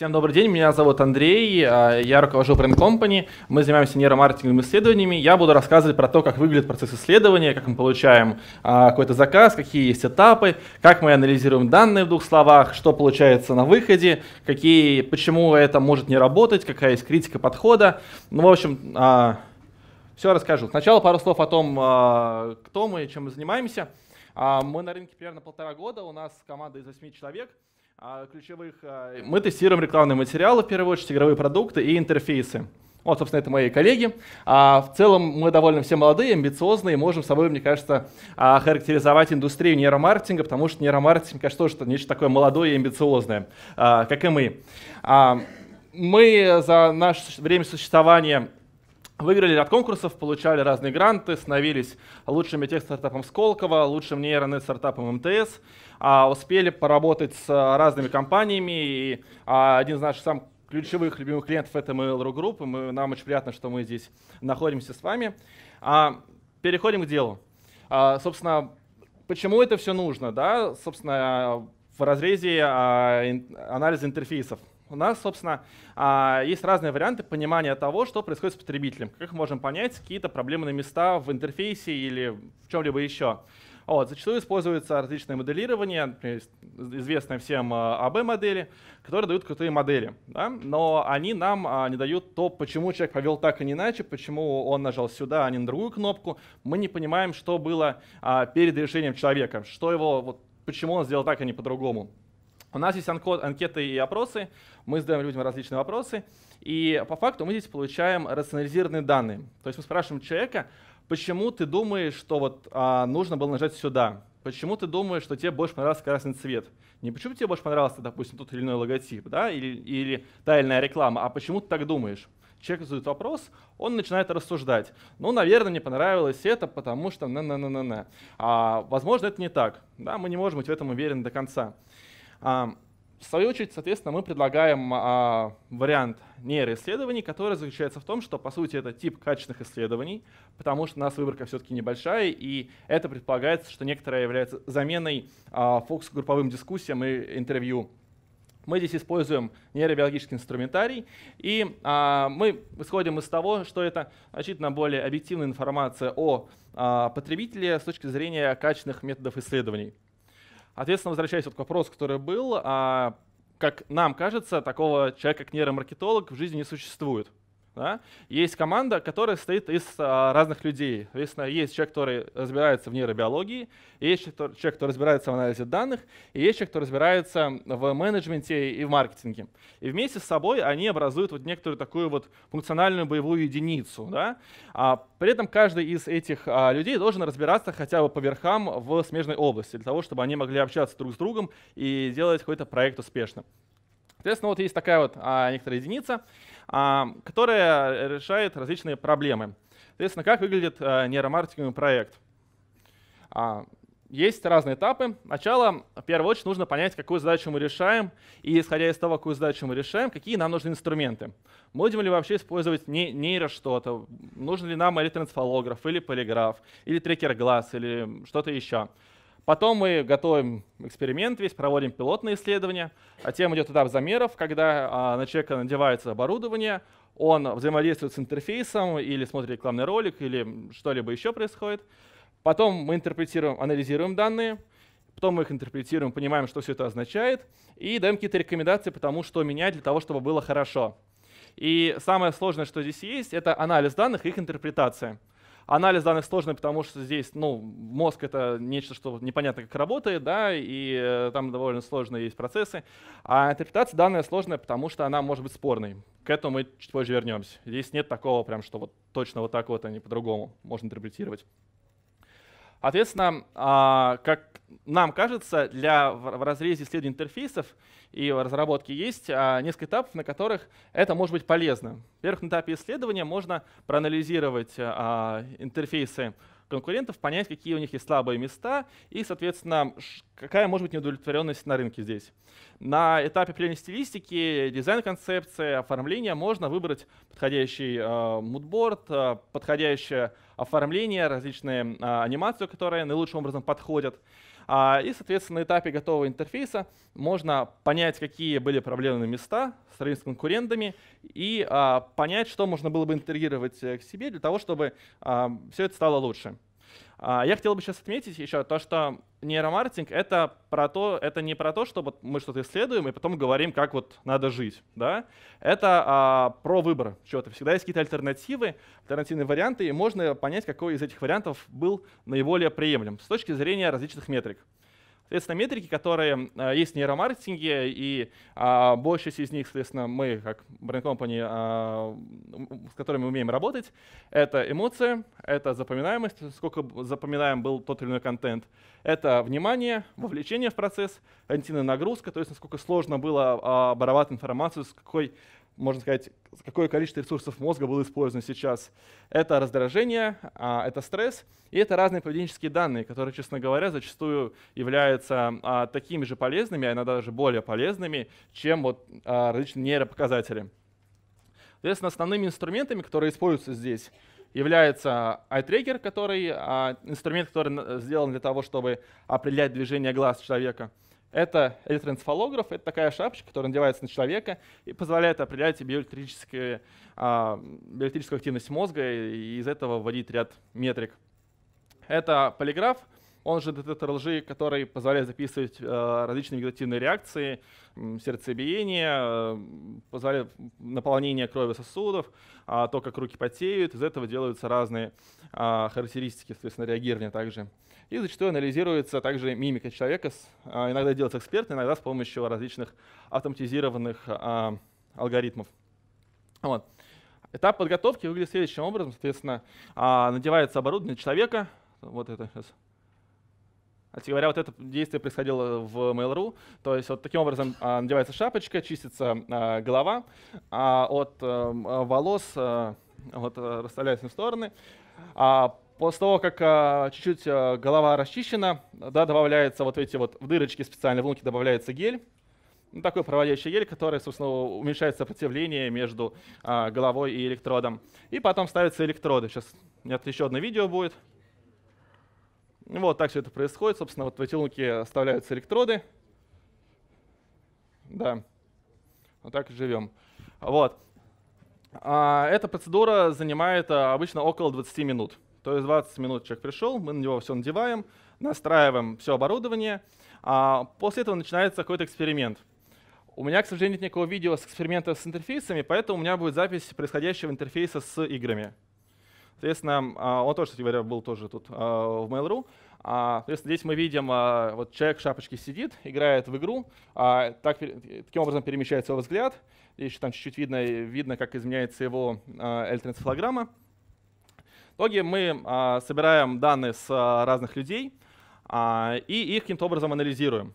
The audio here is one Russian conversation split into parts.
Всем добрый день, меня зовут Андрей, а, я руковожу Brand Company, мы занимаемся нейромаркетинговыми исследованиями, я буду рассказывать про то, как выглядит процесс исследования, как мы получаем а, какой-то заказ, какие есть этапы, как мы анализируем данные в двух словах, что получается на выходе, какие, почему это может не работать, какая есть критика подхода, ну, в общем, а, все расскажу. Сначала пару слов о том, кто мы, и чем мы занимаемся. Мы на рынке примерно полтора года, у нас команда из 8 человек – а, ключевых. А, мы тестируем рекламные материалы, в первую очередь, игровые продукты и интерфейсы. Вот, собственно, это мои коллеги. А, в целом мы довольно все молодые, амбициозные, можем с собой, мне кажется, а, характеризовать индустрию нейромаркетинга, потому что нейромаркетинг, мне кажется, тоже -то нечто такое молодое и амбициозное, а, как и мы. А, мы за наше время существования Выиграли ряд конкурсов, получали разные гранты, становились лучшими тех-стартапом Сколково, лучшим нейронет-стартапом МТС, а, успели поработать с а, разными компаниями. И, а, один из наших самых ключевых любимых клиентов — это Mail.ru Group, и мы, нам очень приятно, что мы здесь находимся с вами. А, переходим к делу. А, собственно, почему это все нужно? Да? Собственно, в разрезе а, ин, анализа интерфейсов. У нас, собственно, а, есть разные варианты понимания того, что происходит с потребителем, как можем понять какие-то проблемные места в интерфейсе или в чем-либо еще. Вот, зачастую используются различные моделирования, например, известные всем АБ-модели, а которые дают крутые модели. Да? Но они нам а, не дают то, почему человек повел так, а не иначе, почему он нажал сюда, а не на другую кнопку. Мы не понимаем, что было перед решением человека, что его, вот, почему он сделал так, а не по-другому. У нас есть анкеты и опросы. Мы задаем людям различные вопросы. И по факту мы здесь получаем рационализированные данные. То есть мы спрашиваем человека, почему ты думаешь, что вот а, нужно было нажать сюда? Почему ты думаешь, что тебе больше понравился красный цвет? Не почему тебе больше понравился, допустим, тот или иной логотип, да, или, или та реклама, а почему ты так думаешь? Человек задает вопрос, он начинает рассуждать. Ну, наверное, мне понравилось это, потому что на-на-на-на-на. А, возможно, это не так. Да, мы не можем быть в этом уверены до конца. В свою очередь, соответственно, мы предлагаем а, а, вариант нейроисследований, который заключается в том, что, по сути, это тип качественных исследований, потому что у нас выборка все-таки небольшая, и это предполагается, что некоторое является заменой а, фокус-групповым дискуссиям и интервью. Мы здесь используем нейробиологический инструментарий, и а, мы исходим из того, что это значительно более объективная информация о а, потребителе с точки зрения качественных методов исследований. Ответственно, возвращаясь вот к вопросу, который был, а, как нам кажется, такого человека, как нейромаркетолог, в жизни не существует. Да? Есть команда, которая состоит из а, разных людей. Соответственно, есть человек, который разбирается в нейробиологии, есть человек, кто разбирается в анализе данных, и есть человек, кто разбирается в менеджменте и в маркетинге. И вместе с собой они образуют вот некоторую такую вот функциональную боевую единицу. Да? А, при этом каждый из этих а, людей должен разбираться хотя бы по верхам в смежной области, для того, чтобы они могли общаться друг с другом и делать какой-то проект успешно. Соответственно, вот есть такая вот а, некоторая единица которая решает различные проблемы. Соответственно, как выглядит э, нейромаркетинговый проект? А, есть разные этапы. Сначала, в первую очередь, нужно понять, какую задачу мы решаем, и исходя из того, какую задачу мы решаем, какие нам нужны инструменты. Будем ли вообще использовать не, нейро что-то? Нужен ли нам или трансфолограф, или полиграф, или трекер глаз, или что-то еще? Потом мы готовим эксперимент весь, проводим пилотные исследования. Затем идет этап замеров, когда а, на человека надевается оборудование, он взаимодействует с интерфейсом или смотрит рекламный ролик, или что-либо еще происходит. Потом мы интерпретируем, анализируем данные, потом мы их интерпретируем, понимаем, что все это означает, и даем какие-то рекомендации по тому, что менять для того, чтобы было хорошо. И самое сложное, что здесь есть, это анализ данных и их интерпретация. Анализ данных сложный, потому что здесь, ну, мозг это нечто, что непонятно как работает, да, и э, там довольно сложные есть процессы. А интерпретация данных сложная, потому что она может быть спорной. К этому мы чуть позже вернемся. Здесь нет такого прям, что вот точно вот так вот, а не по-другому можно интерпретировать. Соответственно, а, как нам кажется, для, в разрезе исследований интерфейсов и разработки есть а, несколько этапов, на которых это может быть полезно. Во-первых, на этапе исследования можно проанализировать а, интерфейсы конкурентов, понять, какие у них есть слабые места и, соответственно, какая может быть неудовлетворенность на рынке здесь. На этапе определения стилистики, дизайн-концепции, оформления можно выбрать подходящий э, э, подходящее оформление, различные э, а, анимации, которые наилучшим образом подходят. А, и, соответственно, на этапе готового интерфейса можно понять, какие были проблемные места, с с конкурентами и а, понять, что можно было бы интегрировать э, к себе для того, чтобы а, все это стало лучше. А, я хотел бы сейчас отметить еще то, что нейромаркетинг это про то, это не про то, чтобы мы что-то исследуем и потом говорим, как вот надо жить, да? Это а, про выбор чего-то. Всегда есть какие-то альтернативы, альтернативные варианты, и можно понять, какой из этих вариантов был наиболее приемлем с точки зрения различных метрик. Соответственно, метрики, которые э, есть в нейромаркетинге, и а, большая из них, соответственно, мы, как бренд компании а, с которыми умеем работать, это эмоции, это запоминаемость, сколько запоминаем был тот или иной контент, это внимание, вовлечение в процесс, когнитивная то есть насколько сложно было а, оборвать информацию, с какой можно сказать, какое количество ресурсов мозга было использовано сейчас. Это раздражение, а, это стресс, и это разные поведенческие данные, которые, честно говоря, зачастую являются а, такими же полезными, а иногда даже более полезными, чем вот а, различные нейропоказатели. Соответственно, основными инструментами, которые используются здесь, является iTracker, который инструмент, который э, сделан для того, чтобы определять движение глаз человека – это электроэнцефалограф, это такая шапочка, которая надевается на человека и позволяет определять биоэлектрическую, а, биоэлектрическую активность мозга и из этого вводить ряд метрик. Это полиграф, он же детектор лжи, который позволяет записывать э, различные вегетативные реакции, сердцебиение, э, позволяет наполнение крови сосудов, а, то, как руки потеют. Из этого делаются разные а, характеристики, соответственно, реагирования также. И зачастую анализируется также мимика человека, а, иногда делается экспертно, иногда с помощью различных автоматизированных а, алгоритмов. Вот. Этап подготовки выглядит следующим образом. Соответственно, а, надевается оборудование человека. Вот это сейчас. Кстати а говоря, вот это действие происходило в Mail.ru. То есть вот таким образом а, надевается шапочка, чистится а, голова а, от а, волос, а, вот, э, расставляются в стороны. А, После того, как а, чуть-чуть а, голова расчищена, да, добавляется вот эти вот в дырочки специально, внуки добавляется гель. Ну, такой проводящий гель, который, собственно, уменьшает сопротивление между а, головой и электродом. И потом ставятся электроды. Сейчас у меня еще одно видео будет. Вот так все это происходит. Собственно, вот в эти лунки вставляются электроды. Да, вот так и живем. Вот. А, эта процедура занимает а, обычно около 20 минут. То есть 20 минут человек пришел, мы на него все надеваем, настраиваем все оборудование. А после этого начинается какой-то эксперимент. У меня, к сожалению, нет никакого видео с эксперимента с интерфейсами, поэтому у меня будет запись происходящего интерфейса с играми. Соответственно, а, он тоже, кстати говоря, был тоже тут а, в Mail.ru. А, соответственно, здесь мы видим, вот человек в шапочке сидит, играет в игру, так, таким образом перемещается его взгляд. Еще там чуть-чуть видно, видно, как изменяется его электроэнцефалограмма итоге мы а, собираем данные с а, разных людей а, и их каким-то образом анализируем.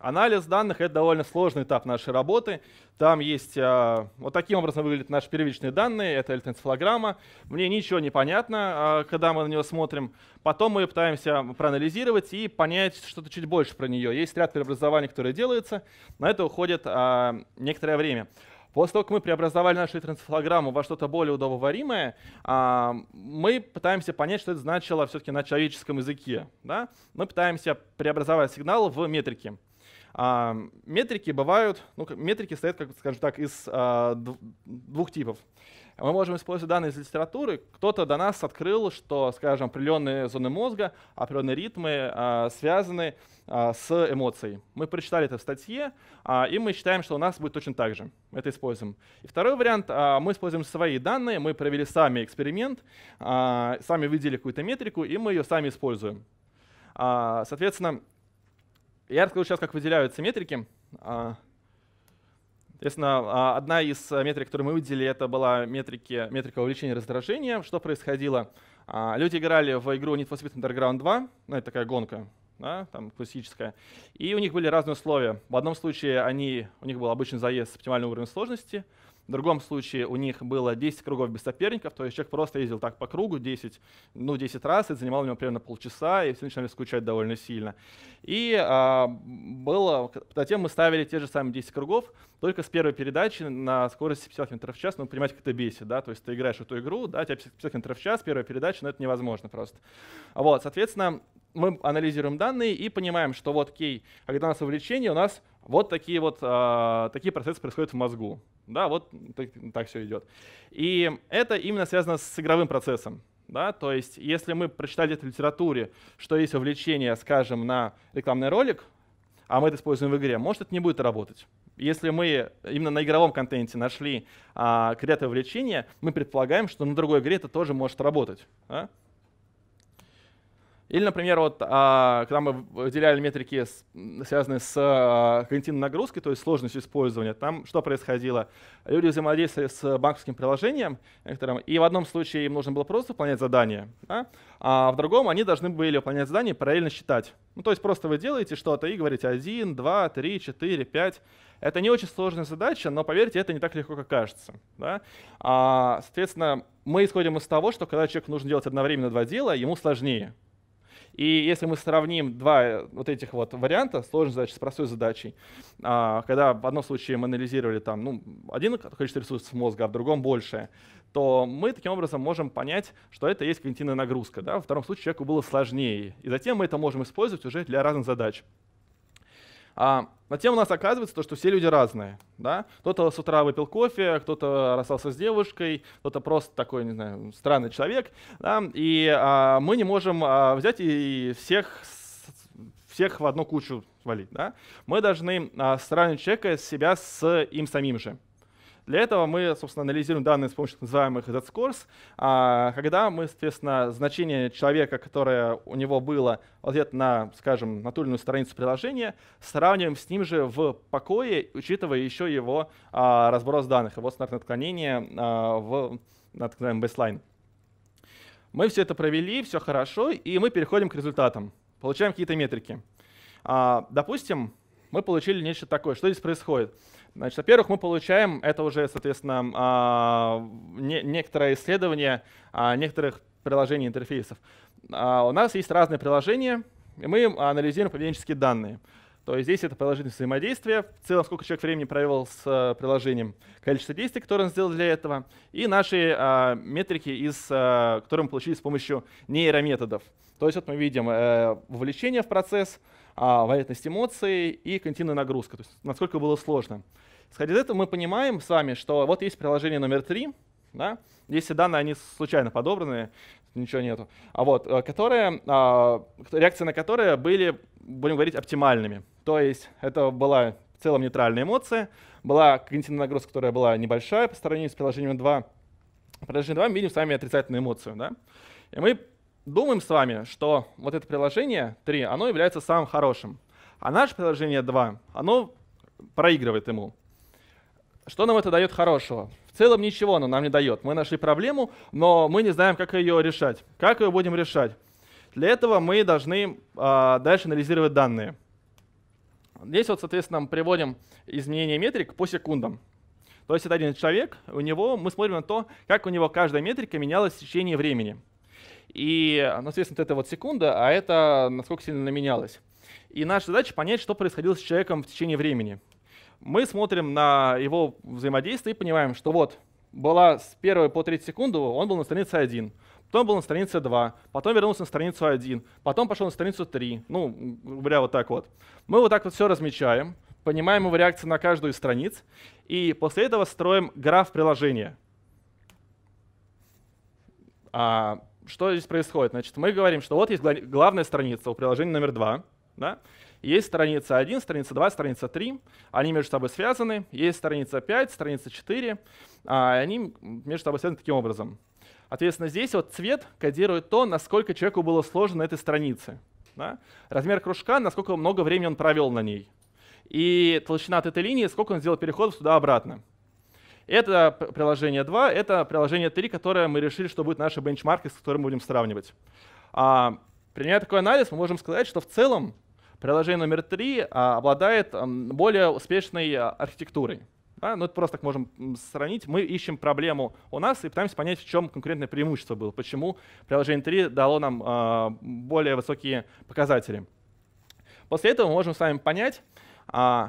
Анализ данных — это довольно сложный этап нашей работы. Там есть... А, вот таким образом выглядят наши первичные данные. Это эльтенцефалограмма. Мне ничего не понятно, а, когда мы на нее смотрим. Потом мы пытаемся проанализировать и понять что-то чуть больше про нее. Есть ряд преобразований, которые делаются. На это уходит а, некоторое время. После того, как мы преобразовали нашу трансфлаграмму во что-то более удобоваримое, а, мы пытаемся понять, что это значило все-таки на человеческом языке. Да? Мы пытаемся преобразовать сигнал в метрики. А, метрики бывают, ну, метрики состоят, как, скажем так, из а, двух типов. А мы можем использовать данные из литературы. Кто-то до нас открыл, что, скажем, определенные зоны мозга, определенные ритмы а, связаны а, с эмоцией. Мы прочитали это в статье, и мы считаем, что у нас будет точно так же. Мы Это используем. И второй вариант, мы используем свои данные, мы провели сами эксперимент, сами выделили какую-то метрику, и мы ее сами используем. соответственно, я расскажу сейчас, как выделяются метрики. А, Соответственно, а, одна из э, метрик, которую мы выделили, это была метрики, метрика увеличения раздражения. Что происходило? А, люди играли в игру Need for Speed Underground 2, ну, это такая гонка, да, там классическая, и у них были разные условия. В одном случае они, у них был обычный заезд с оптимальным уровнем сложности — в другом случае у них было 10 кругов без соперников, то есть человек просто ездил так по кругу 10, ну, 10 раз, и занимал у него примерно полчаса, и все начинали скучать довольно сильно. И а, было, затем мы ставили те же самые 10 кругов, только с первой передачи на скорости 50 км в час, ну, понимаете, как это бесит, да, то есть ты играешь эту игру, да, тебя 50 км в час, первая передача, но это невозможно просто. Вот, соответственно, мы анализируем данные и понимаем, что вот, окей, когда у нас увлечение, у нас вот такие вот э, такие процессы происходят в мозгу. Да, вот так, так все идет. И это именно связано с игровым процессом. Да? То есть, если мы прочитали это в литературе, что есть увлечение, скажем, на рекламный ролик, а мы это используем в игре, может, это не будет работать. Если мы именно на игровом контенте нашли а, креативное влечение, мы предполагаем, что на другой игре это тоже может работать. Да? Или, например, вот, а, когда мы выделяли метрики, связанные с а, когнитивной нагрузкой, то есть сложностью использования, там что происходило? Люди взаимодействовали с банковским приложением некоторым, и в одном случае им нужно было просто выполнять задание, да? а в другом они должны были выполнять задание и параллельно считать. Ну, то есть просто вы делаете что-то и говорите 1, 2, 3, 4, 5. Это не очень сложная задача, но поверьте, это не так легко, как кажется. Да? А, соответственно, мы исходим из того, что когда человеку нужно делать одновременно два дела, ему сложнее. И если мы сравним два э, вот этих вот варианта, сложной задачи с простой задачей, а, когда в одном случае мы анализировали там, ну, один количество ресурсов мозга, а в другом больше, то мы таким образом можем понять, что это есть когнитивная нагрузка. Да? Во втором случае человеку было сложнее. И затем мы это можем использовать уже для разных задач. А, на тем у нас оказывается то, что все люди разные. Да? Кто-то с утра выпил кофе, кто-то расстался с девушкой, кто-то просто такой, не знаю, странный человек. Да? И а, мы не можем а, взять и всех всех в одну кучу валить. Да? Мы должны а, сравнивать человека себя с им самим же. Для этого мы, собственно, анализируем данные с помощью называемых z-scores, а, когда мы, соответственно, значение человека, которое у него было в ответ на, скажем, натульную страницу приложения, сравниваем с ним же в покое, учитывая еще его а, разброс данных, его стандартное отклонение а, в, так baseline. Мы все это провели, все хорошо, и мы переходим к результатам. Получаем какие-то метрики. Допустим, мы получили нечто такое. Что здесь происходит? Значит, во-первых, мы получаем, это уже, соответственно, а, не, некоторое исследование а, некоторых приложений интерфейсов. А, у нас есть разные приложения, и мы анализируем поведенческие данные. То есть здесь это приложение взаимодействия, в целом сколько человек времени провел с э, приложением, количество действий, которые он сделал для этого, и наши а, метрики, из, а, которые мы получили с помощью нейрометодов. То есть вот мы видим э, вовлечение в процесс, а, валентность эмоций и континуальная нагрузка, то есть насколько было сложно. Исходя из этого мы понимаем с вами, что вот есть приложение номер три. да, если данные, они случайно подобраны, ничего нету, а вот, э, которые, а, реакции на которые были, будем говорить, оптимальными. То есть это была в целом нейтральная эмоция, была когнитивная нагрузка, которая была небольшая по сравнению с приложением 2. Приложение приложении 2 мы видим с вами отрицательную эмоцию. Да? И мы думаем с вами, что вот это приложение 3, оно является самым хорошим, а наше приложение 2, оно проигрывает ему. Что нам это дает хорошего? В целом ничего оно нам не дает. Мы нашли проблему, но мы не знаем, как ее решать. Как ее будем решать? Для этого мы должны э, дальше анализировать данные. Здесь вот, соответственно, мы приводим изменения метрик по секундам. То есть это один человек, у него мы смотрим на то, как у него каждая метрика менялась в течение времени. И, а, ну, соответственно, это вот секунда, а это насколько сильно наменялось. И наша задача понять, что происходило с человеком в течение времени. Мы смотрим на его взаимодействие и понимаем, что вот была с первой по 3 секунду, он был на странице 1, потом был на странице 2, потом вернулся на страницу 1, потом пошел на страницу 3, ну, говоря, вот так вот. Мы вот так вот все размечаем, понимаем его реакцию на каждую из страниц, и после этого строим граф приложения. А, что здесь происходит? Значит, мы говорим, что вот есть главная страница у приложения номер два, Да? Есть страница 1, страница 2, страница 3. Они между собой связаны. Есть страница 5, страница 4. А они между собой связаны таким образом. Соответственно, здесь вот цвет кодирует то, насколько человеку было сложно на этой странице. Да? Размер кружка, насколько много времени он провел на ней. И толщина от этой линии, сколько он сделал переходов туда-обратно. Это приложение 2, это приложение 3, которое мы решили, что будет наши бенчмарки, с которыми будем сравнивать. А, применяя такой анализ, мы можем сказать, что в целом приложение номер 3 а, обладает а, более успешной а, архитектурой. Да? Ну, это просто так можем сравнить. Мы ищем проблему у нас и пытаемся понять, в чем конкурентное преимущество было, почему приложение 3 дало нам э, более высокие показатели. После этого мы можем с вами понять, э,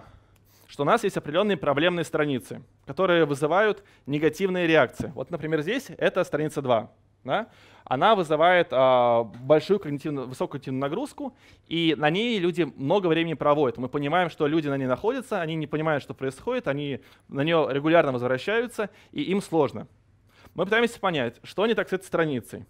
что у нас есть определенные проблемные страницы которые вызывают негативные реакции. Вот, например, здесь это страница 2. Да? Она вызывает а, большую когнитивную, высокую когнитивную нагрузку, и на ней люди много времени проводят. Мы понимаем, что люди на ней находятся, они не понимают, что происходит, они на нее регулярно возвращаются, и им сложно. Мы пытаемся понять, что не так с этой страницей.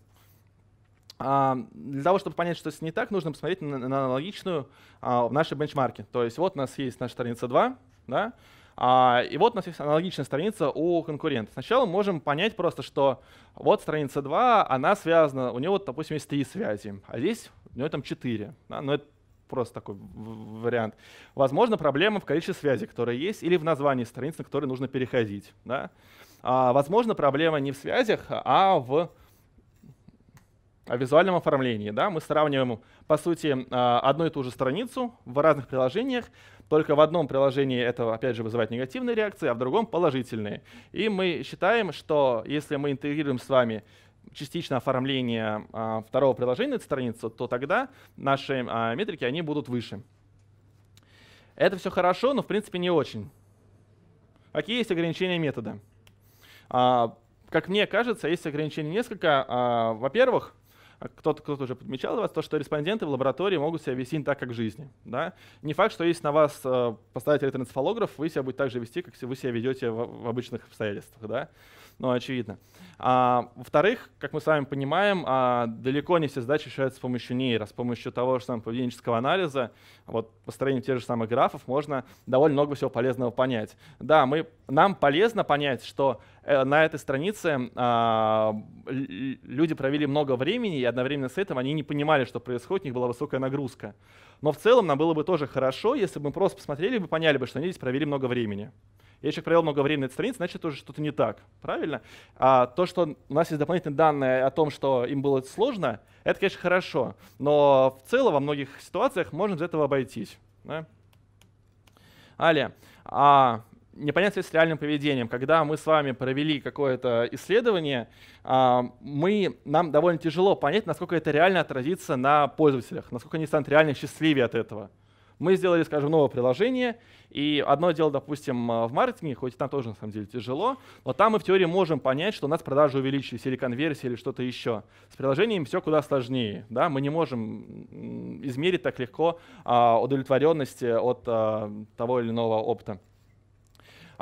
А, для того, чтобы понять, что с не так, нужно посмотреть на, на аналогичную а, в нашей бенчмарке. То есть вот у нас есть наша страница 2, да? А, и вот у нас есть аналогичная страница у конкурента. Сначала мы можем понять просто, что вот страница 2, она связана, у него вот, допустим, есть три связи, а здесь у нее там 4. Да, но ну, это просто такой вариант. Возможно, проблема в количестве связей, которые есть, или в названии страницы, на которые нужно переходить. Да? А, возможно, проблема не в связях, а в о визуальном оформлении. Да? Мы сравниваем, по сути, а, одну и ту же страницу в разных приложениях, только в одном приложении это, опять же, вызывает негативные реакции, а в другом — положительные. И мы считаем, что если мы интегрируем с вами частично оформление а, второго приложения этой страницы, то тогда наши а, метрики они будут выше. Это все хорошо, но в принципе не очень. Какие есть ограничения метода? А, как мне кажется, есть ограничений несколько. А, во-первых, а кто-то кто уже подмечал вас, то, что респонденты в лаборатории могут себя вести не так, как в жизни. Да? Не факт, что если на вас э, поставить электроэнцефалограф, вы себя будете так же вести, как вы себя ведете в, в обычных обстоятельствах. Да? Ну, очевидно. А, во-вторых, как мы с вами понимаем, а, далеко не все задачи решаются с помощью нейра, с помощью того же самого поведенческого анализа, вот построением тех же самых графов, можно довольно много всего полезного понять. Да, мы, нам полезно понять, что Э, на этой странице а, люди провели много времени, и одновременно с этим они не понимали, что происходит, у них была высокая нагрузка. Но в целом нам было бы тоже хорошо, если бы мы просто посмотрели и поняли бы, что они здесь провели много времени. Если человек провел много времени на этой странице, значит, тоже что-то не так. Правильно? А то, что у нас есть дополнительные данные о том, что им было сложно, это, конечно, хорошо. Но в целом во многих ситуациях можно без этого обойтись. Да? Аля, а непонятствие с реальным поведением. Когда мы с вами провели какое-то исследование, а, мы, нам довольно тяжело понять, насколько это реально отразится на пользователях, насколько они станут реально счастливее от этого. Мы сделали, скажем, новое приложение, и одно дело, допустим, а, в маркетинге, хоть там тоже на самом деле тяжело, но там мы в теории можем понять, что у нас продажи увеличились или конверсии, или что-то еще. С приложением все куда сложнее. Да? Мы не можем измерить так легко а, удовлетворенность э, от того или иного опыта.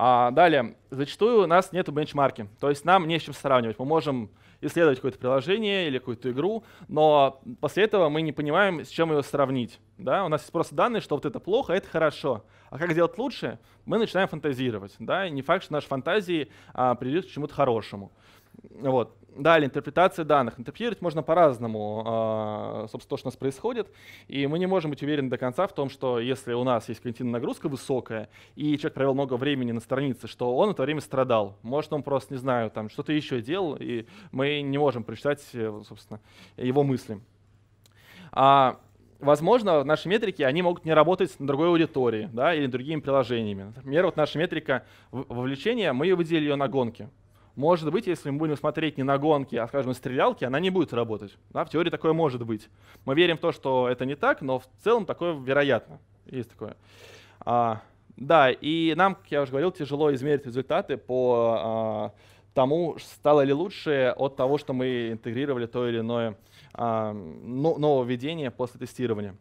А, далее, зачастую у нас нет бенчмарки, то есть нам не с чем сравнивать. Мы можем исследовать какое-то приложение или какую-то игру, но после этого мы не понимаем, с чем ее сравнить. Да? У нас есть просто данные, что вот это плохо, а это хорошо. А как сделать лучше, мы начинаем фантазировать. Да? И не факт, что наши фантазии а, приведут к чему-то хорошему. Вот. Далее, интерпретация данных. Интерпретировать можно по-разному, а, собственно, то, что у нас происходит. И мы не можем быть уверены до конца в том, что если у нас есть когнитивная нагрузка высокая, и человек провел много времени на странице, что он в это время страдал. Может, он просто, не знаю, там что-то еще делал, и мы не можем прочитать, э, собственно, его мысли. А возможно, наши метрики, они могут не работать на другой аудитории да, или другими приложениями. Например, вот наша метрика вовлечения, мы ее выделили на гонки. Может быть, если мы будем смотреть не на гонки, а, скажем, на стрелялки, она не будет работать. Да, в теории такое может быть. Мы верим в то, что это не так, но в целом такое вероятно. Есть такое. А, да, и нам, как я уже говорил, тяжело измерить результаты по а, тому, стало ли лучше от того, что мы интегрировали то или иное а, но, нововведение после тестирования.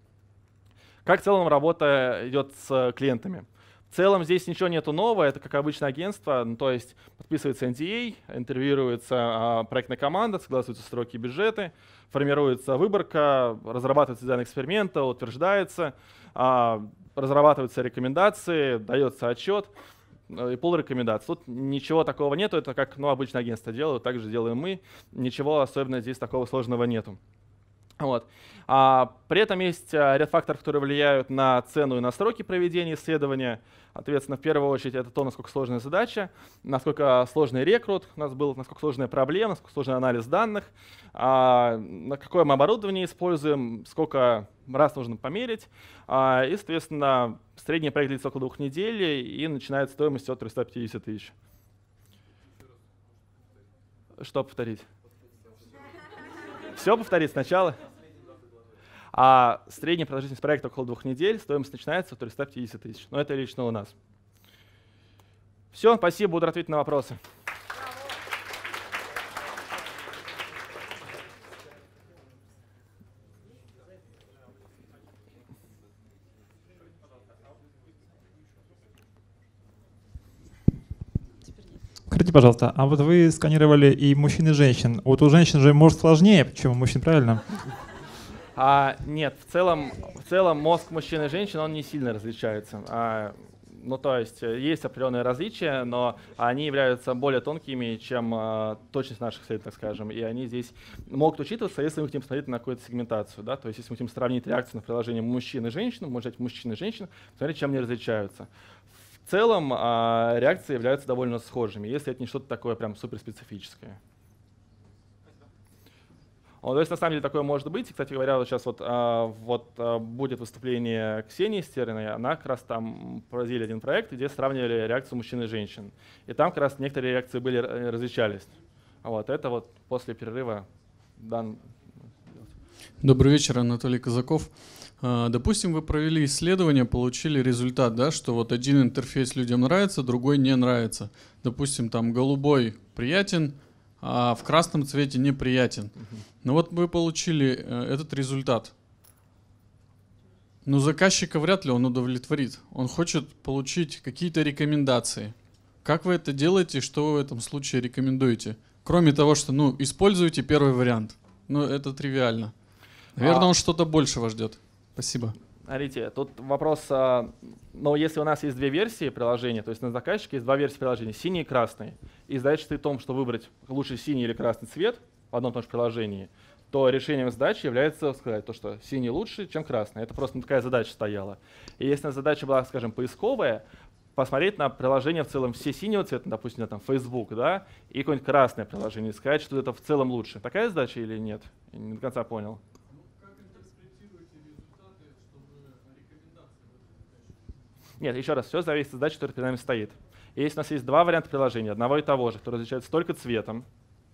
Как в целом работа идет с клиентами? В целом здесь ничего нету нового, это как обычное агентство, ну, то есть подписывается NDA, а, интервьюируется а, проектная команда, согласуются сроки и бюджеты, формируется выборка, разрабатывается дизайн эксперимента, утверждается, а, разрабатываются рекомендации, дается отчет э, и пол рекомендаций. Тут ничего такого нету, это как ну, обычно агентство делают, так же делаем мы. Ничего особенного здесь такого сложного нету. Вот. А, при этом есть а, ряд факторов, которые влияют на цену и на сроки проведения исследования. Ответственно в первую очередь это то, насколько сложная задача, насколько а, сложный рекрут у нас был, насколько сложная проблема, насколько сложный анализ данных, а, на какое мы оборудование используем, сколько раз нужно померить. А, и, соответственно, средний проект длится около двух недель и начинает стоимость от 350 тысяч. Что повторить? Все повторить сначала? А средняя продолжительность проекта около двух недель, стоимость начинается от 350 тысяч. Но это лично у нас. Все, спасибо, буду ответить на вопросы. Скажите, пожалуйста, а вот вы сканировали и мужчин, и женщин. Вот у женщин же, может, сложнее, чем у мужчин, правильно? А, нет, в целом, в целом мозг мужчин и женщин, он не сильно различается. А, ну, то есть э, есть определенные различия, но они являются более тонкими, чем э, точность наших целей, так скажем. И они здесь могут учитываться, если мы хотим смотреть на какую-то сегментацию. Да? То есть если мы хотим сравнить реакцию на приложение мужчин и женщин, может быть, мужчин и женщин, смотреть, чем они различаются. В целом э, реакции являются довольно схожими, если это не что-то такое прям суперспецифическое то есть, на самом деле, такое может быть. кстати говоря, вот сейчас вот, а, вот а, будет выступление Ксении Стериной, она как раз там проводили один проект, где сравнивали реакцию мужчин и женщин. И там как раз некоторые реакции были, э, различались. Вот это вот после перерыва дан... Добрый вечер, Анатолий Казаков. А, допустим, вы провели исследование, получили результат, да, что вот один интерфейс людям нравится, другой не нравится. Допустим, там голубой приятен, а в красном цвете неприятен. Угу. Ну Но вот мы получили э, этот результат. Но ну, заказчика вряд ли он удовлетворит. Он хочет получить какие-то рекомендации. Как вы это делаете, что вы в этом случае рекомендуете? Кроме того, что ну, используйте первый вариант. Ну, это тривиально. А Наверное, а... он что-то большего ждет. Спасибо. Смотрите, тут вопрос, а, но ну, если у нас есть две версии приложения, то есть на заказчике есть два версии приложения, синий и красный, и задача в том, что выбрать лучше синий или красный цвет в одном и том же приложении, то решением задачи является сказать то, что синий лучше, чем красный. Это просто такая задача стояла. И если задача была, скажем, поисковая, посмотреть на приложение в целом все синего цвета, допустим, там Facebook, да, и какое-нибудь красное приложение, сказать, что это в целом лучше. Такая задача или нет? Я не до конца понял. Нет, еще раз, все зависит от задачи, которая перед нами стоит. И если у нас есть два варианта приложения, одного и того же, которые различаются только цветом,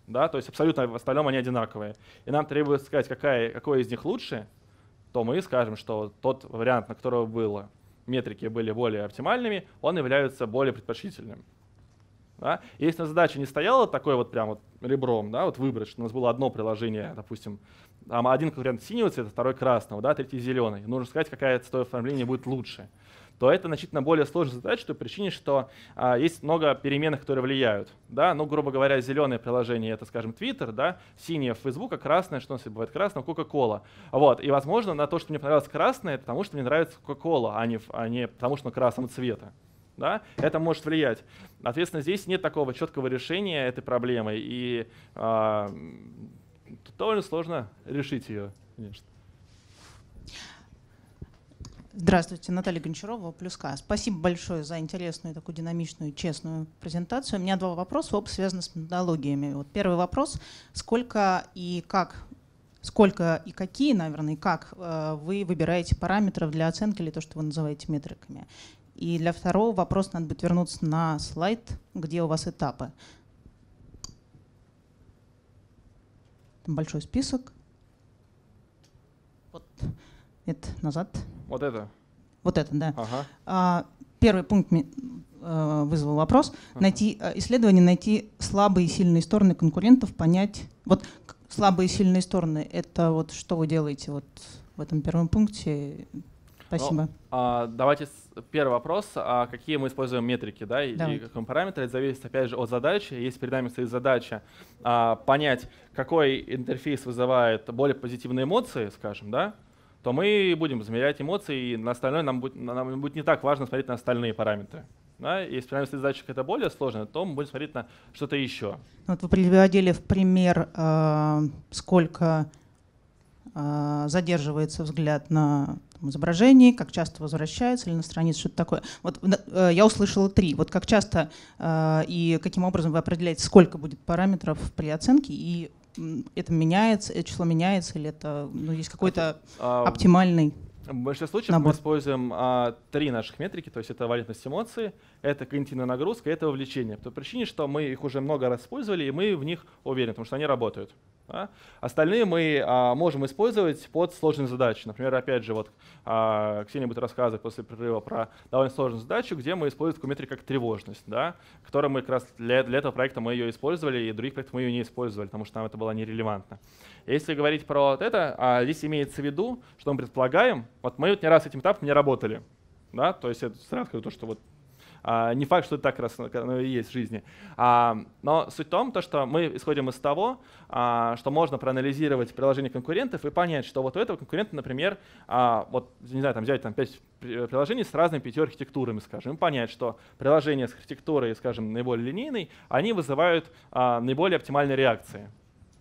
да, то есть абсолютно в остальном они одинаковые, и нам требуется сказать, какая, какой из них лучше, то мы скажем, что тот вариант, на которого было метрики были более оптимальными, он является более предпочтительным. Да? если на задача не стояла такой вот прям вот ребром, да, вот выбрать, что у нас было одно приложение, допустим, там один вариант синего цвета, второй красного, да, третий зеленый, нужно сказать, какая цветовое оформление будет лучше то это значительно более сложная задача по причине, что а, есть много переменных, которые влияют. Да? Ну, грубо говоря, зеленое приложение — это, скажем, Twitter, да? синее — Facebook, а красное, что у нас бывает красное, Coca-Cola. Вот. И, возможно, на то, что мне понравилось красное, это потому, что мне нравится Coca-Cola, а не, а не потому, что оно красного цвета. Да? Это может влиять. Соответственно, здесь нет такого четкого решения этой проблемы, и э, довольно сложно решить ее, конечно. Здравствуйте, Наталья Гончарова, Плюска. Спасибо большое за интересную, такую динамичную, честную презентацию. У меня два вопроса, оба связаны с методологиями. Вот первый вопрос. Сколько и как сколько и какие, наверное, и как э, вы выбираете параметров для оценки или то, что вы называете метриками. И для второго вопроса надо будет вернуться на слайд, где у вас этапы. Там большой список. Вот. Это назад. Вот это? Вот это, да. Ага. А, первый пункт э, вызвал вопрос. Найти э, исследование, найти слабые и сильные стороны конкурентов, понять. Вот слабые и сильные стороны. Это вот что вы делаете вот в этом первом пункте? Спасибо. Ну, а, давайте первый вопрос. А какие мы используем метрики, да, и, Давай. и какие параметры? Это зависит, опять же, от задачи. Есть перед нами стоит задача а, понять, какой интерфейс вызывает более позитивные эмоции, скажем, да, то мы будем измерять эмоции, и на остальное нам будет, нам будет не так важно смотреть на остальные параметры. Да? Если прямо если задача какая-то более сложная, то мы будем смотреть на что-то еще. Ну, вот вы приводили в пример, э, сколько э, задерживается взгляд на изображении, как часто возвращается или на странице, что-то такое. Вот э, я услышала три. Вот как часто и каким образом вы определяете, сколько будет параметров при оценке и это меняется, это число меняется, или это ну, есть какой-то а, оптимальный В большинстве случаев набор. мы используем а, три наших метрики, то есть это валентность эмоций, это когнитивная нагрузка, это вовлечение. По той причине, что мы их уже много раз использовали, и мы в них уверены, потому что они работают. Да? Остальные мы а, можем использовать под сложные задачи. Например, опять же, вот а, Ксения будет рассказывать после прерыва про довольно сложную задачу, где мы используем такую метрику, как тревожность, да? которую мы как раз для, для этого проекта мы ее использовали, и других проектов мы ее не использовали, потому что нам это было нерелевантно. Если говорить про вот это, а, здесь имеется в виду, что мы предполагаем, вот мы вот не раз с этим этапом не работали. Да? То есть это сразу то, что вот а, не факт, что это так раз оно и есть в жизни. А, но суть в том, то, что мы исходим из того, а, что можно проанализировать приложение конкурентов и понять, что вот у этого конкурента, например, вот, не знаю, там взять там 5 приложений с разными пятью архитектурами, скажем, и понять, что приложения с архитектурой, скажем, наиболее линейной, они вызывают наиболее оптимальные реакции.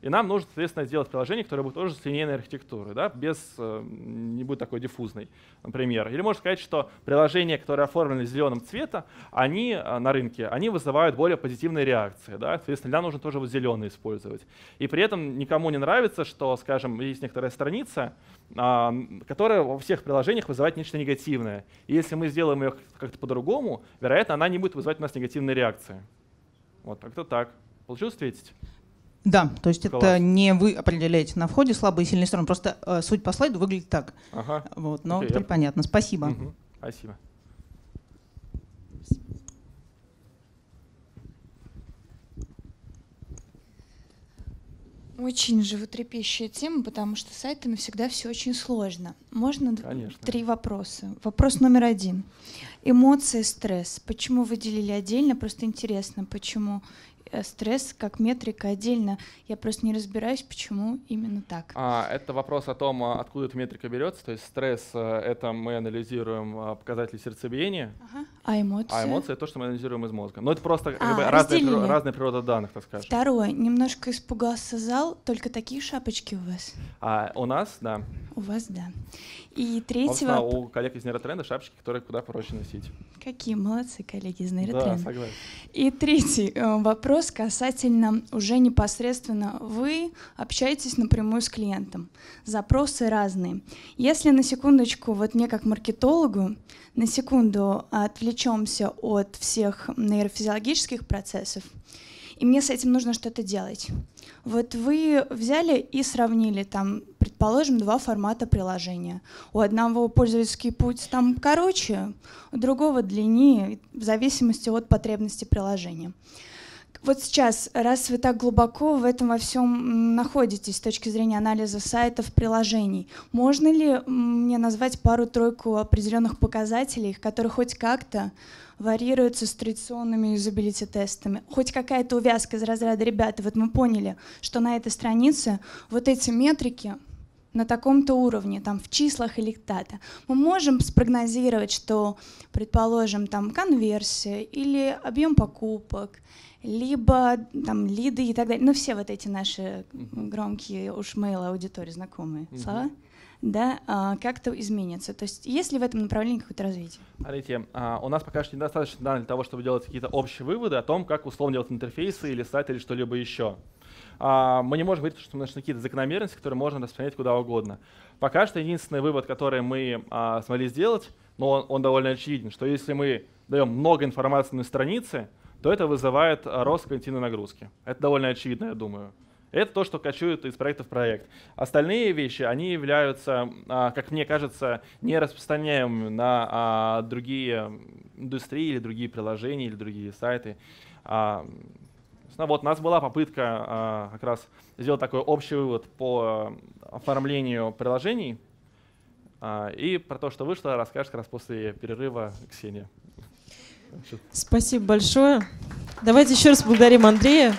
И нам нужно, соответственно, сделать приложение, которое будет тоже с линейной архитектурой, да, без, э, не будет такой диффузной, например. Э, Или можно сказать, что приложения, которые оформлены зеленым цвета, они э, на рынке, они вызывают более позитивные реакции, да, соответственно, нам нужно тоже вот зеленый использовать. И при этом никому не нравится, что, скажем, есть некоторая страница, а, которая во всех приложениях вызывает нечто негативное. И если мы сделаем ее как-то по-другому, вероятно, она не будет вызывать у нас негативные реакции. Вот как-то так. Получилось ответить? Да, то есть Класс. это не вы определяете на входе слабые и сильные стороны, просто э, суть по слайду выглядит так. Ага. Вот, но теперь понятно. Спасибо. Угу. Спасибо. Очень животрепещущая тема, потому что с сайтами всегда все очень сложно. Можно Конечно. три вопроса. Вопрос номер один. Эмоции, стресс. Почему выделили отдельно? Просто интересно, почему Э, стресс как метрика отдельно. Я просто не разбираюсь, почему именно так. А, это вопрос о том, а, откуда эта метрика берется. То есть стресс э, — это мы анализируем а, показатели сердцебиения. Ага. А эмоции? А эмоции — это то, что мы анализируем из мозга. Но ну, это просто а, как бы, разная, разная природа данных, так скажем. Второе. Немножко испугался зал, только такие шапочки у вас. А, у нас, да. У вас, да. И третьего... Он у коллег из нейротренда шапочки, которые куда проще носить. Какие молодцы коллеги из нейротренда. Да, согласен. И третий э, вопрос касательно уже непосредственно вы общаетесь напрямую с клиентом. Запросы разные. Если на секундочку, вот мне как маркетологу, на секунду отвлечемся от всех нейрофизиологических процессов, и мне с этим нужно что-то делать. Вот вы взяли и сравнили там, предположим, два формата приложения. У одного пользовательский путь там короче, у другого длиннее, в зависимости от потребности приложения. Вот сейчас, раз вы так глубоко в этом во всем находитесь с точки зрения анализа сайтов, приложений, можно ли мне назвать пару-тройку определенных показателей, которые хоть как-то варьируется с традиционными юзабилити тестами. Хоть какая-то увязка из разряда, ребята, вот мы поняли, что на этой странице вот эти метрики на таком-то уровне, там в числах или так-то. Мы можем спрогнозировать, что, предположим, там конверсия или объем покупок, либо там лиды и так далее. Ну, все вот эти наши громкие уж мейл аудитории знакомые угу. слова да, а, как-то изменится. То есть есть ли в этом направлении какое-то развитие? Смотрите, а, у нас пока что недостаточно данных для того, чтобы делать какие-то общие выводы о том, как условно делать интерфейсы или сайты или что-либо еще. А, мы не можем говорить, что мы нашли какие-то закономерности, которые можно распространять куда угодно. Пока что единственный вывод, который мы смогли сделать, но он, он довольно очевиден, что если мы даем много информации на странице, то это вызывает рост когнитивной нагрузки. Это довольно очевидно, я думаю. Это то, что кочует из проекта в проект. Остальные вещи, они являются, а, как мне кажется, не распространяемыми на а, другие индустрии или другие приложения или другие сайты. А, вот у нас была попытка как раз сделать такой общий вывод по оформлению приложений. и про то, что вышло, расскажешь как раз после перерыва Ксения. Спасибо большое. Давайте еще раз благодарим Андрея.